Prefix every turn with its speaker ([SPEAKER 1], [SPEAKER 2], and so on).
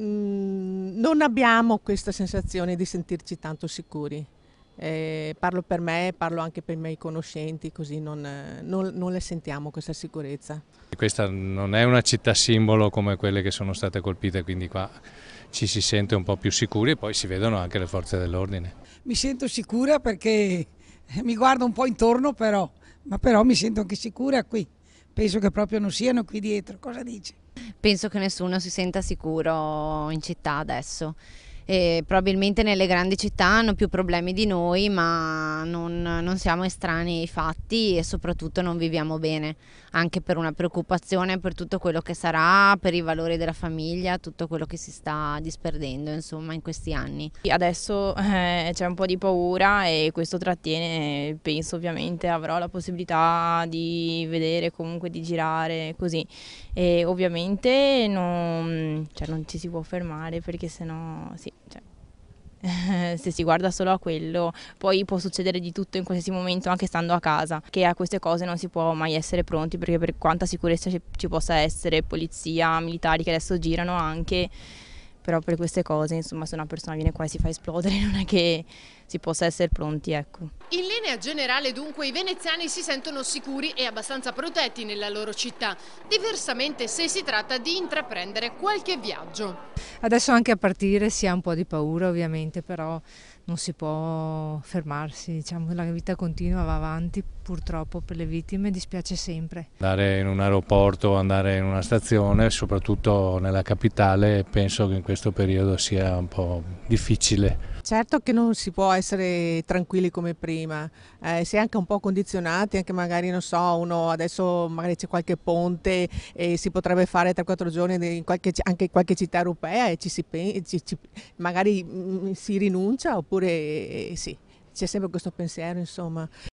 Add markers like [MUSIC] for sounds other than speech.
[SPEAKER 1] Mm, non abbiamo questa sensazione di sentirci tanto sicuri. Eh, parlo per me, parlo anche per i miei conoscenti, così non, non, non, le sentiamo questa sicurezza.
[SPEAKER 2] Questa non è una città simbolo come quelle che sono state colpite, quindi qua ci si sente un po' più sicuri e poi si vedono anche le forze dell'ordine.
[SPEAKER 1] Mi sento sicura perché eh, mi guardo un po' intorno però, ma però mi sento anche sicura
[SPEAKER 3] qui. Penso che proprio non siano qui dietro, cosa dici? penso che nessuno si senta sicuro in città adesso. E probabilmente nelle grandi città hanno più problemi di noi, ma non, non siamo estranei ai fatti e soprattutto non viviamo bene, anche per una preoccupazione per tutto quello che sarà, per i valori della famiglia, tutto quello che si sta disperdendo insomma in questi anni.
[SPEAKER 4] Adesso eh, c'è un po' di paura e questo trattiene, penso ovviamente avrò la possibilità di vedere comunque di girare così e ovviamente non, cioè, non ci si può fermare perché sennò sì. Cioè, [LAUGHS] se si guarda solo a quello, poi può succedere di tutto in qualsiasi momento anche stando a casa, che a queste cose non si può mai essere pronti perché per quanta sicurezza ci, ci possa essere, polizia, militari che adesso girano anche, però per queste cose, insomma, se una persona viene qua e si fa esplodere [LAUGHS] non è che si possa essere pronti, ecco.
[SPEAKER 3] In linea generale dunque i veneziani si sentono sicuri e abbastanza protetti nella loro città, diversamente se si tratta di intraprendere qualche viaggio. Adesso anche a partire si ha un po' di paura ovviamente, però non si può fermarsi, diciamo, la vita continua, va avanti, purtroppo per le vittime dispiace sempre.
[SPEAKER 2] Andare in un aeroporto, andare in una stazione, soprattutto nella capitale, penso che in questo periodo sia un po' difficile.
[SPEAKER 1] Certo che non si può essere tranquilli come prima, eh, si è anche un po' condizionati, anche magari non so, uno adesso magari c'è qualche ponte e si potrebbe fare 3 quattro giorni in qualche, anche in qualche città europea e ci si, ci, ci, magari mh, mm, si rinuncia oppure eh, sì c'è sempre questo pensiero, insomma.